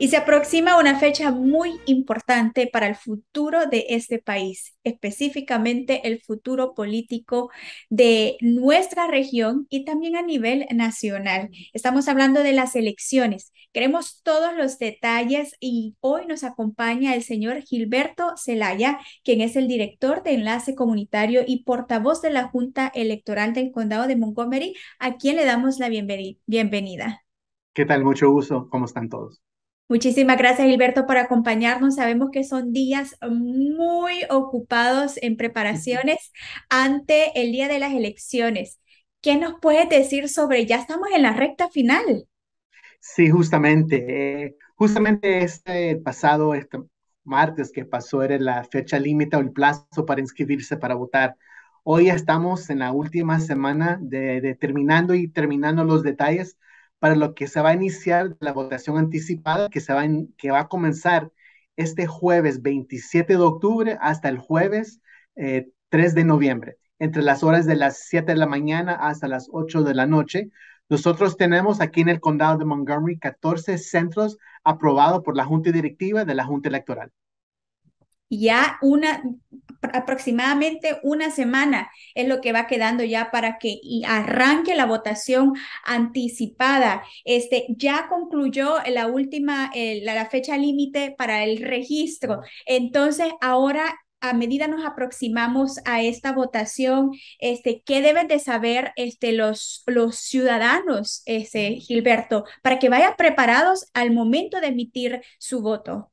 y se aproxima una fecha muy importante para el futuro de este país, específicamente el futuro político de nuestra región y también a nivel nacional. Estamos hablando de las elecciones. Queremos todos los detalles y hoy nos acompaña el señor Gilberto Celaya, quien es el director de Enlace Comunitario y portavoz de la Junta Electoral del Condado de Montgomery, a quien le damos la bienvenida. ¿Qué tal? Mucho gusto. ¿Cómo están todos? Muchísimas gracias, Gilberto, por acompañarnos. Sabemos que son días muy ocupados en preparaciones ante el día de las elecciones. ¿Qué nos puedes decir sobre, ya estamos en la recta final? Sí, justamente. Eh, justamente este pasado, este martes que pasó, era la fecha límite o el plazo para inscribirse para votar. Hoy estamos en la última semana de, de terminando y terminando los detalles para lo que se va a iniciar la votación anticipada que, se va, que va a comenzar este jueves 27 de octubre hasta el jueves 3 eh, de noviembre, entre las horas de las 7 de la mañana hasta las 8 de la noche. Nosotros tenemos aquí en el condado de Montgomery 14 centros aprobados por la Junta Directiva de la Junta Electoral. Ya una, aproximadamente una semana es lo que va quedando ya para que arranque la votación anticipada. Este, ya concluyó la última, la, fecha límite para el registro. Entonces, ahora a medida nos aproximamos a esta votación, este, ¿qué deben de saber este, los, los ciudadanos, este, Gilberto, para que vayan preparados al momento de emitir su voto?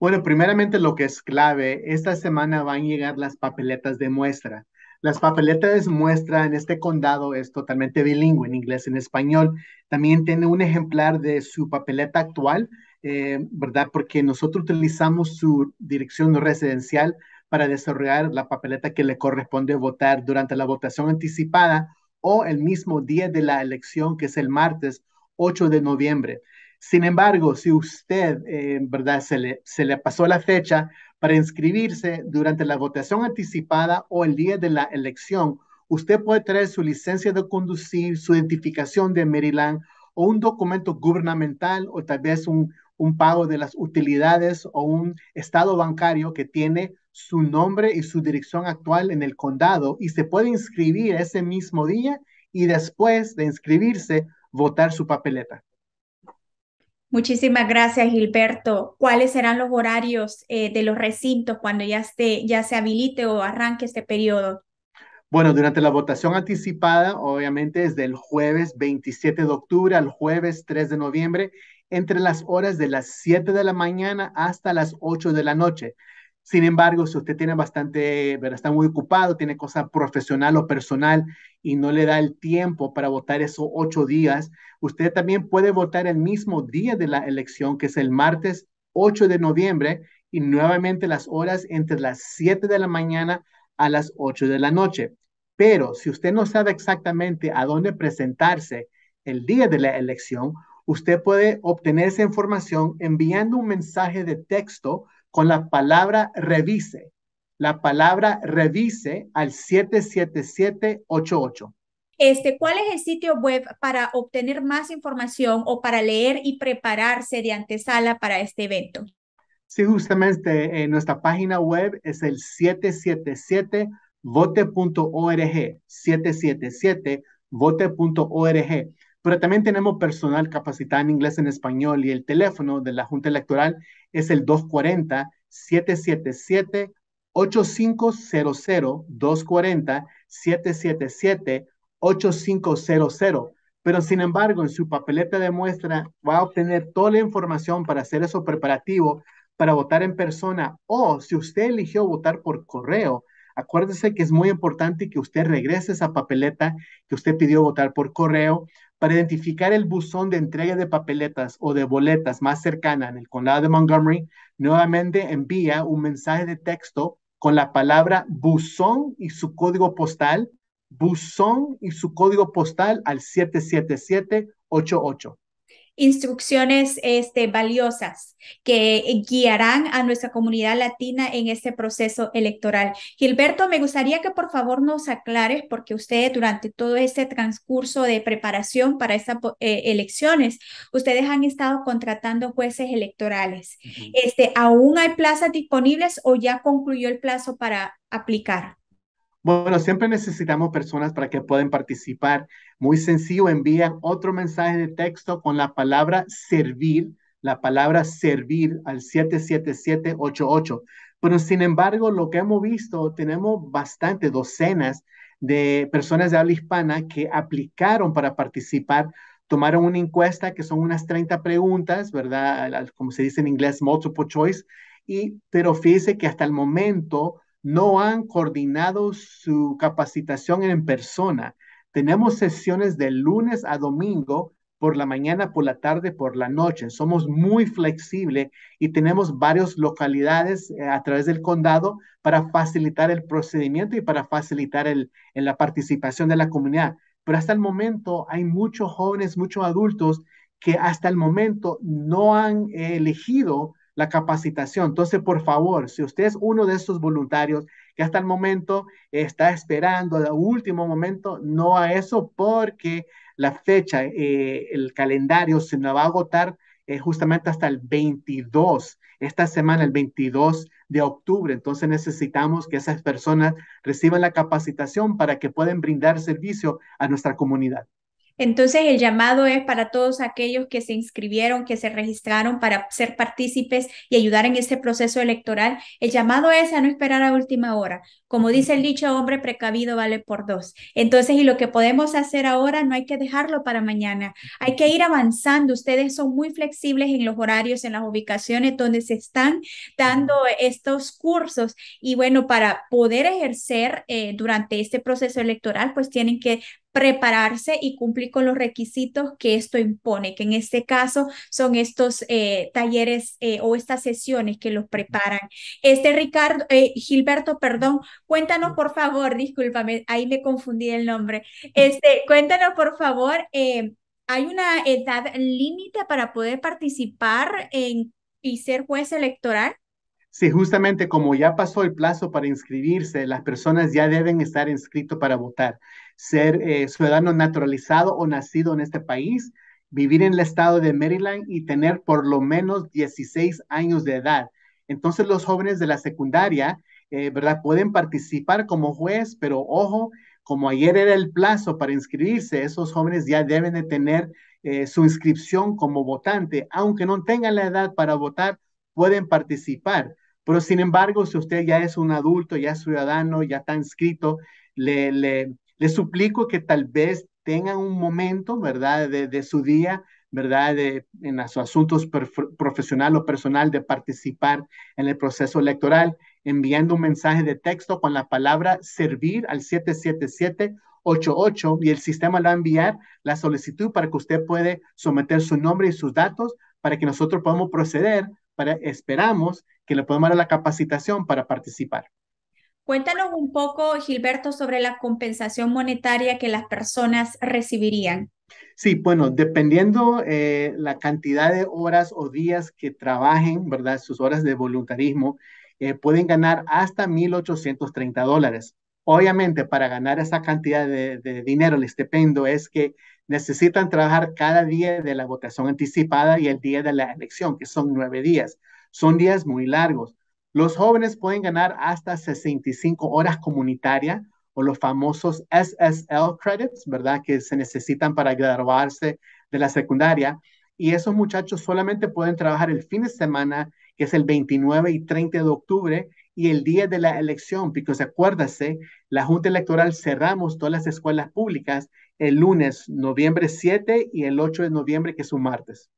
Bueno, primeramente lo que es clave, esta semana van a llegar las papeletas de muestra. Las papeletas de muestra en este condado es totalmente bilingüe, en inglés y en español. También tiene un ejemplar de su papeleta actual, eh, ¿verdad? Porque nosotros utilizamos su dirección residencial para desarrollar la papeleta que le corresponde votar durante la votación anticipada o el mismo día de la elección, que es el martes 8 de noviembre. Sin embargo, si usted eh, en verdad se le, se le pasó la fecha para inscribirse durante la votación anticipada o el día de la elección, usted puede traer su licencia de conducir, su identificación de Maryland o un documento gubernamental o tal vez un pago de las utilidades o un estado bancario que tiene su nombre y su dirección actual en el condado y se puede inscribir ese mismo día y después de inscribirse votar su papeleta. Muchísimas gracias, Gilberto. ¿Cuáles serán los horarios eh, de los recintos cuando ya, esté, ya se habilite o arranque este periodo? Bueno, durante la votación anticipada, obviamente es del jueves 27 de octubre al jueves 3 de noviembre, entre las horas de las 7 de la mañana hasta las 8 de la noche. Sin embargo, si usted tiene bastante, está muy ocupado, tiene cosa profesional o personal y no le da el tiempo para votar esos ocho días, usted también puede votar el mismo día de la elección, que es el martes 8 de noviembre, y nuevamente las horas entre las 7 de la mañana a las 8 de la noche. Pero si usted no sabe exactamente a dónde presentarse el día de la elección, usted puede obtener esa información enviando un mensaje de texto con la palabra revise. La palabra revise al 77788. Este, ¿Cuál es el sitio web para obtener más información o para leer y prepararse de antesala para este evento? Sí, justamente eh, nuestra página web es el 777vote.org, 777vote.org pero también tenemos personal capacitado en inglés en español y el teléfono de la Junta Electoral es el 240-777-8500, 240-777-8500. Pero sin embargo, en su papeleta de muestra va a obtener toda la información para hacer eso preparativo, para votar en persona o si usted eligió votar por correo, Acuérdese que es muy importante que usted regrese esa papeleta que usted pidió votar por correo para identificar el buzón de entrega de papeletas o de boletas más cercana en el condado de Montgomery. Nuevamente envía un mensaje de texto con la palabra buzón y su código postal, buzón y su código postal al 77788 instrucciones este, valiosas que guiarán a nuestra comunidad latina en este proceso electoral. Gilberto, me gustaría que por favor nos aclares, porque ustedes durante todo este transcurso de preparación para estas eh, elecciones, ustedes han estado contratando jueces electorales. este, ¿Aún hay plazas disponibles o ya concluyó el plazo para aplicar? Bueno, siempre necesitamos personas para que puedan participar. Muy sencillo, envían otro mensaje de texto con la palabra servir, la palabra servir al 77788. Pero sin embargo, lo que hemos visto, tenemos bastante, docenas de personas de habla hispana que aplicaron para participar tomaron una encuesta que son unas 30 preguntas, ¿verdad? Como se dice en inglés, multiple choice. Y, pero fíjense que hasta el momento no han coordinado su capacitación en persona. Tenemos sesiones de lunes a domingo por la mañana, por la tarde, por la noche. Somos muy flexibles y tenemos varias localidades eh, a través del condado para facilitar el procedimiento y para facilitar el, la participación de la comunidad. Pero hasta el momento hay muchos jóvenes, muchos adultos que hasta el momento no han elegido la capacitación. Entonces, por favor, si usted es uno de esos voluntarios que hasta el momento está esperando, al último momento, no a eso, porque la fecha, eh, el calendario se nos va a agotar eh, justamente hasta el 22, esta semana, el 22 de octubre. Entonces necesitamos que esas personas reciban la capacitación para que puedan brindar servicio a nuestra comunidad. Entonces el llamado es para todos aquellos que se inscribieron, que se registraron para ser partícipes y ayudar en este proceso electoral. El llamado es a no esperar a última hora. Como dice el dicho, hombre precavido vale por dos. Entonces, y lo que podemos hacer ahora no hay que dejarlo para mañana. Hay que ir avanzando. Ustedes son muy flexibles en los horarios, en las ubicaciones donde se están dando estos cursos. Y bueno, para poder ejercer eh, durante este proceso electoral, pues tienen que prepararse y cumplir con los requisitos que esto impone, que en este caso son estos eh, talleres eh, o estas sesiones que los preparan. Este Ricardo, eh, Gilberto, perdón, cuéntanos por favor, discúlpame, ahí me confundí el nombre. Este, cuéntanos por favor, ¿hay una edad límite para poder participar en, y ser juez electoral? Sí, justamente como ya pasó el plazo para inscribirse, las personas ya deben estar inscritos para votar, ser eh, ciudadano naturalizado o nacido en este país, vivir en el estado de Maryland y tener por lo menos 16 años de edad. Entonces los jóvenes de la secundaria, eh, ¿verdad? Pueden participar como juez, pero ojo, como ayer era el plazo para inscribirse, esos jóvenes ya deben de tener eh, su inscripción como votante, aunque no tengan la edad para votar pueden participar. Pero sin embargo, si usted ya es un adulto, ya es ciudadano, ya está inscrito, le, le, suplico que tal vez tenga un momento, ¿verdad?, de, su día, ¿verdad?, de, en sus asuntos profesional o personal, de participar en el proceso electoral, enviando un mensaje de texto con la palabra servir al 777 88 y el sistema le va a enviar la solicitud para que usted puede someter su nombre y sus datos para que nosotros podamos proceder esperamos que le podamos dar la capacitación para participar. Cuéntanos un poco, Gilberto, sobre la compensación monetaria que las personas recibirían. Sí, bueno, dependiendo eh, la cantidad de horas o días que trabajen, ¿verdad? Sus horas de voluntarismo, eh, pueden ganar hasta 1.830 dólares. Obviamente, para ganar esa cantidad de, dinero, el estipendio es que necesitan trabajar cada día de la votación anticipada y el día de la elección, que son nueve días. Son días muy largos. Los jóvenes pueden ganar hasta 65 horas comunitarias o los famosos SSL credits, ¿verdad? Que se necesitan para graduarse de la secundaria. Y esos muchachos solamente pueden trabajar el fin de semana, que es el 29 y 30 de octubre, y el día de la elección, porque acuérdase, la Junta Electoral cerramos todas las escuelas públicas el lunes, noviembre 7 y el 8 de noviembre, que es un martes.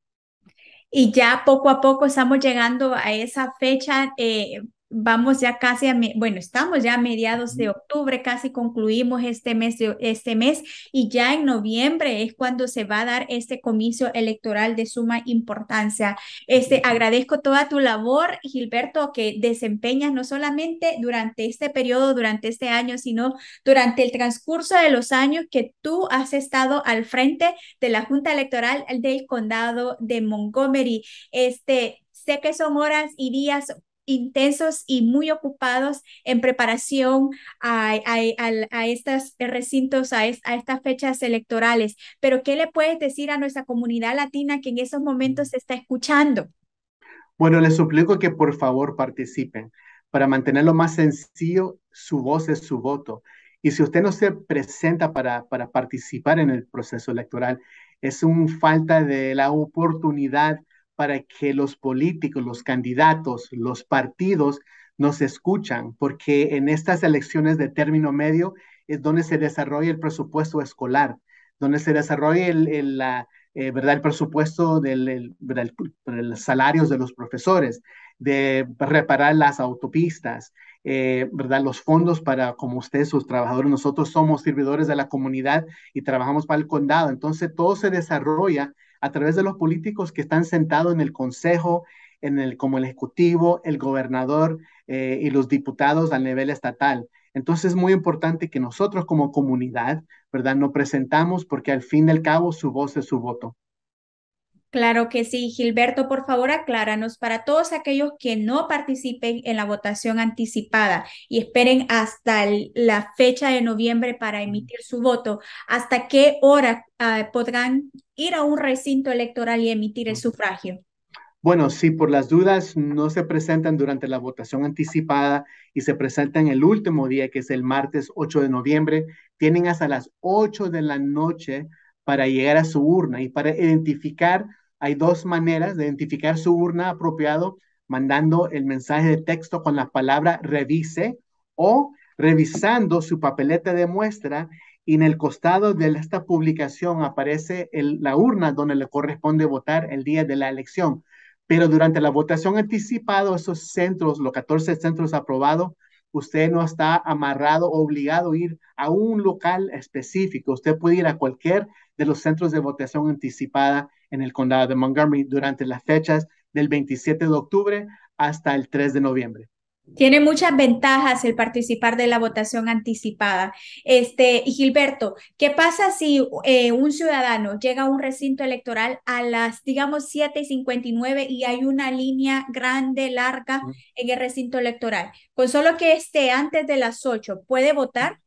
Y ya poco a poco estamos llegando a esa fecha eh, vamos ya casi a, bueno, estamos ya a mediados de octubre, casi concluimos este mes, este mes y ya en noviembre es cuando se va a dar este comicio electoral de suma importancia. Este, agradezco toda tu labor, Gilberto, que desempeñas no solamente durante este periodo, durante este año, sino durante el transcurso de los años que tú has estado al frente de la Junta Electoral del Condado de Montgomery. Este, sé que son horas y días intensos y muy ocupados en preparación a, a, estos recintos, a, estas fechas electorales. Pero ¿qué le puedes decir a nuestra comunidad latina que en esos momentos se está escuchando? Bueno, les suplico que por favor participen. Para mantenerlo más sencillo, su voz es su voto. Y si usted no se presenta para, para participar en el proceso electoral, es una falta de la oportunidad para que los políticos, los candidatos, los partidos nos escuchan, porque en estas elecciones de término medio es donde se desarrolla el presupuesto escolar, donde se desarrolla el, eh, ¿verdad? el presupuesto de los salarios de los profesores, de reparar las autopistas, eh, ¿verdad? los fondos para, como ustedes, sus trabajadores, nosotros somos servidores de la comunidad y trabajamos para el condado. Entonces, todo se desarrolla a través de los políticos que están sentados en el Consejo, en el, como el Ejecutivo, el gobernador eh, y los diputados a nivel estatal. Entonces es muy importante que nosotros como comunidad, ¿verdad? Nos presentamos porque al fin y al cabo su voz es su voto. Claro que sí. Gilberto, por favor, acláranos para todos aquellos que no participen en la votación anticipada y esperen hasta la fecha de noviembre para emitir su voto, ¿hasta qué hora ah, podrán ir a un recinto electoral y emitir el sufragio? Bueno, si por las dudas no se presentan durante la votación anticipada y se presentan el último día, que es el martes 8 de noviembre, tienen hasta las 8 de la noche para llegar a su urna y para identificar hay dos maneras de identificar su urna apropiado, mandando el mensaje de texto con la palabra revise o revisando su papeleta de muestra y en el costado de esta publicación aparece la urna donde le corresponde votar el día de la elección. Pero durante la votación anticipada, esos centros, los 14 centros aprobados, usted no está amarrado, o obligado a ir a un local específico. Usted puede ir a cualquier de los centros de votación anticipada en el condado de Montgomery durante las fechas del 27 de octubre hasta el 3 de noviembre. Tiene muchas ventajas el participar de la votación anticipada. Este, y Gilberto, ¿qué pasa si eh, un ciudadano llega a un recinto electoral a las, digamos, siete y 59 y hay una línea grande, larga en el recinto electoral? Con solo que esté antes de las 8, ¿puede votar?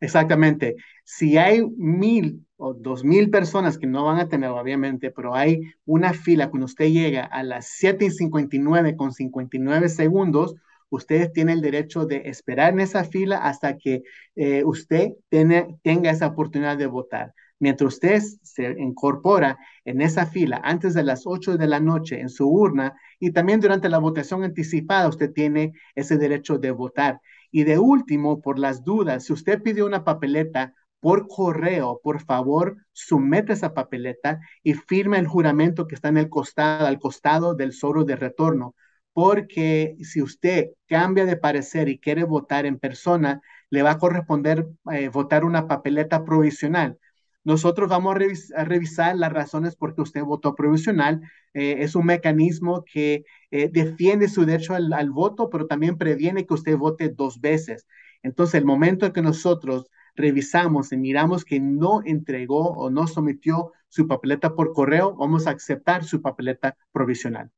Exactamente. Si hay mil o dos mil personas que no van a tener, obviamente, pero hay una fila cuando usted llega a las siete y 59 con 59 segundos, Ustedes tienen el derecho de esperar en esa fila hasta que eh, usted tenga esa oportunidad de votar. Mientras usted se incorpora en esa fila antes de las 8 de la noche en su urna y también durante la votación anticipada, usted tiene ese derecho de votar. Y de último, por las dudas, si usted pide una papeleta por correo, por favor, somete esa papeleta y firma el juramento que está en el costado, al costado del sobre de retorno porque si usted cambia de parecer y quiere votar en persona, le va a corresponder eh, votar una papeleta provisional. Nosotros vamos a, revisar las razones por qué usted votó provisional. Eh, es un mecanismo que eh, defiende su derecho al, voto, pero también previene que usted vote dos veces. Entonces, el momento en que nosotros revisamos y miramos que no entregó o no sometió su papeleta por correo, vamos a aceptar su papeleta provisional.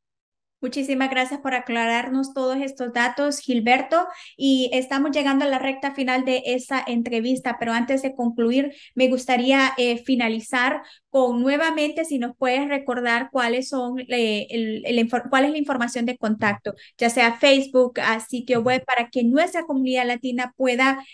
Muchísimas gracias por aclararnos todos estos datos, Gilberto. Y estamos llegando a la recta final de esta entrevista, pero antes de concluir, me gustaría eh, finalizar con nuevamente si nos puedes recordar cuáles son eh, cuál es la información de contacto, ya sea Facebook, a ah, sitio web, para que nuestra comunidad latina pueda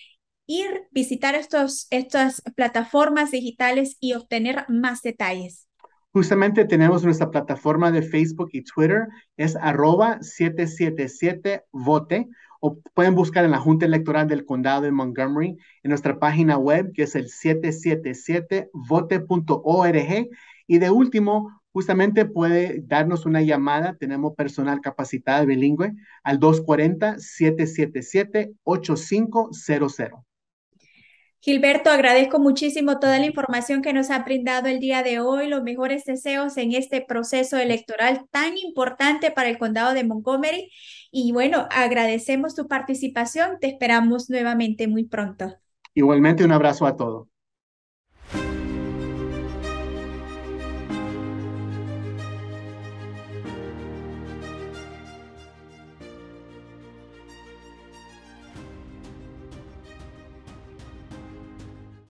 ir visitar estos, estas plataformas digitales y obtener más detalles. Justamente tenemos nuestra plataforma de Facebook y Twitter, es arroba 777vote, o pueden buscar en la Junta Electoral del Condado de Montgomery, en nuestra página web, que es el 777vote.org. Y de último, justamente puede darnos una llamada, tenemos personal capacitado bilingüe, al 240-777-8500. Gilberto, agradezco muchísimo toda la información que nos ha brindado el día de hoy, los mejores deseos en este proceso electoral tan importante para el condado de Montgomery. Y bueno, agradecemos tu participación, te esperamos nuevamente muy pronto. Igualmente, un abrazo a todos.